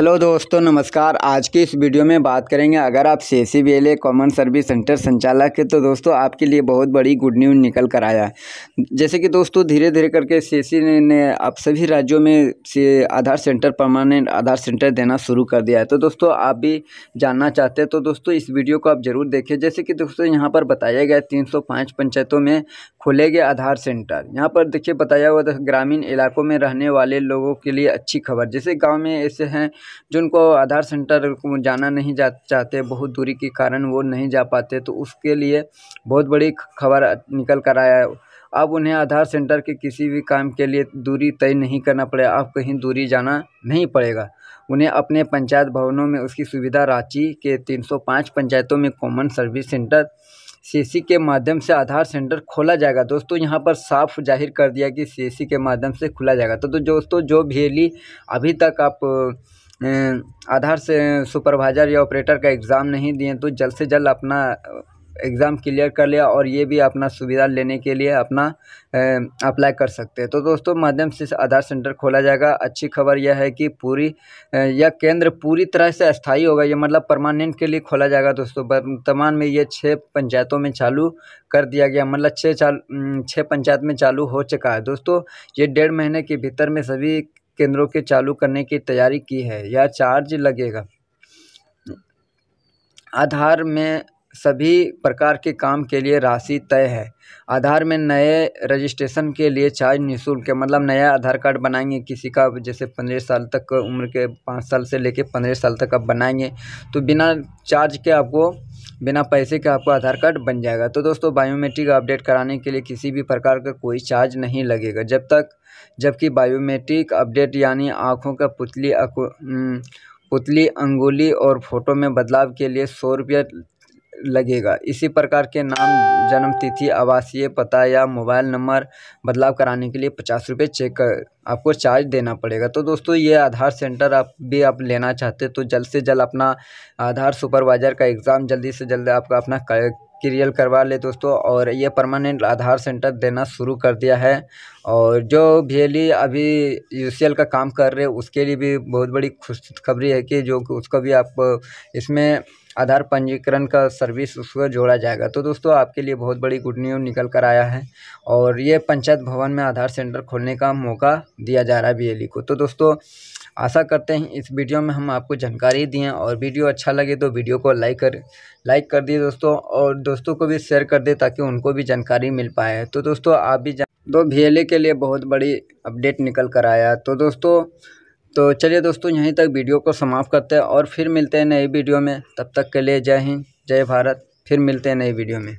hello दोस्तों नमस्कार आज की इस वीडियो में बात करेंगे अगर आप C C B L A common service centre संचालक है तो दोस्तों आपके लिए बहुत बड़ी गुड न्यूज निकल कर आया है जैसे कि दोस्तों धीरे धीरे करके सी सी ने, ने आप सभी राज्यों में से Aadhaar centre permanent Aadhaar centre देना शुरू कर दिया है तो दोस्तों आप भी जानना चाहते हैं तो दोस्तों इस वीडियो को आप ज़रूर देखें जैसे कि दोस्तों यहाँ पर बताया गया तीन सौ पाँच पंचायतों में खोले गए आधार सेंटर यहाँ पर देखिए बताया हुआ ग्रामीण इलाकों में रहने वाले लोगों के लिए अच्छी खबर जैसे गाँव में ऐसे हैं जिनको आधार सेंटर जाना नहीं जा चाहते बहुत दूरी के कारण वो नहीं जा पाते तो उसके लिए बहुत बड़ी खबर निकल कर आया है अब उन्हें आधार सेंटर के किसी भी काम के लिए दूरी तय नहीं करना पड़ेगा अब कहीं दूरी जाना नहीं पड़ेगा उन्हें अपने पंचायत भवनों में उसकी सुविधा रांची के 305 पंचायतों में कॉमन सर्विस सेंटर सीसी के माध्यम से आधार सेंटर खोला जाएगा दोस्तों यहाँ पर साफ जाहिर कर दिया कि सीसी के माध्यम से खुला जाएगा तो, तो दोस्तों जो भी अभी तक आप आधार से सुपरवाइजर या ऑपरेटर का एग्ज़ाम नहीं दिए तो जल्द से जल्द अपना एग्ज़ाम क्लियर कर लिया और ये भी अपना सुविधा लेने के लिए अपना अप्लाई कर सकते हैं तो दोस्तों माध्यम से आधार सेंटर खोला जाएगा अच्छी खबर यह है कि पूरी यह केंद्र पूरी तरह से अस्थाई होगा यह मतलब परमानेंट के लिए खोला जाएगा दोस्तों वर्तमान में ये छः पंचायतों में चालू कर दिया गया मतलब छः चाल छः पंचायत में चालू हो चुका है दोस्तों ये डेढ़ महीने के भीतर में सभी केंद्रों के चालू करने की तैयारी की है यह चार्ज लगेगा आधार में सभी प्रकार के काम के लिए राशि तय है आधार में नए रजिस्ट्रेशन के लिए चार्ज निःशुल्क है मतलब नया आधार कार्ड बनाएंगे किसी का जैसे पंद्रह साल तक उम्र के पाँच साल से लेके पंद्रह साल तक आप बनाएंगे तो बिना चार्ज के आपको बिना पैसे के आपका आधार कार्ड बन जाएगा तो दोस्तों बायोमेट्रिक अपडेट कराने के लिए किसी भी प्रकार का कोई चार्ज नहीं लगेगा जब तक जबकि बायोमेट्रिक अपडेट यानी आँखों का पुतली पुतली अंगुली और फ़ोटो में बदलाव के लिए सौ रुपया लगेगा इसी प्रकार के नाम जन्म तिथि आवासीय पता या मोबाइल नंबर बदलाव कराने के लिए पचास रुपये चेक कर आपको चार्ज देना पड़ेगा तो दोस्तों ये आधार सेंटर आप भी आप लेना चाहते तो जल्द से जल्द अपना आधार सुपरवाइज़र का एग्ज़ाम जल्दी से जल्द आपका अपना क्रियल करवा ले दोस्तों और ये परमानेंट आधार सेंटर देना शुरू कर दिया है और जो भी अभी यू का काम कर रहे उसके लिए भी बहुत बड़ी खुशखबरी है कि जो उसका भी आप इसमें आधार पंजीकरण का सर्विस उसको जोड़ा जाएगा तो दोस्तों आपके लिए बहुत बड़ी गुड न्यूज़ निकल कर आया है और ये पंचायत भवन में आधार सेंटर खोलने का मौका दिया जा रहा है बी e को तो दोस्तों आशा करते हैं इस वीडियो में हम आपको जानकारी दिए और वीडियो अच्छा लगे तो वीडियो को लाइक कर लाइक कर दिए दोस्तों और दोस्तों को भी शेयर कर दे ताकि उनको भी जानकारी मिल पाए तो दोस्तों आप भी जान एल तो वी e के लिए बहुत बड़ी अपडेट निकल कर आया तो दोस्तों तो चलिए दोस्तों यहीं तक वीडियो को समाप्त करते हैं और फिर मिलते हैं नई वीडियो में तब तक के लिए जय हिंद जय भारत फिर मिलते हैं नई वीडियो में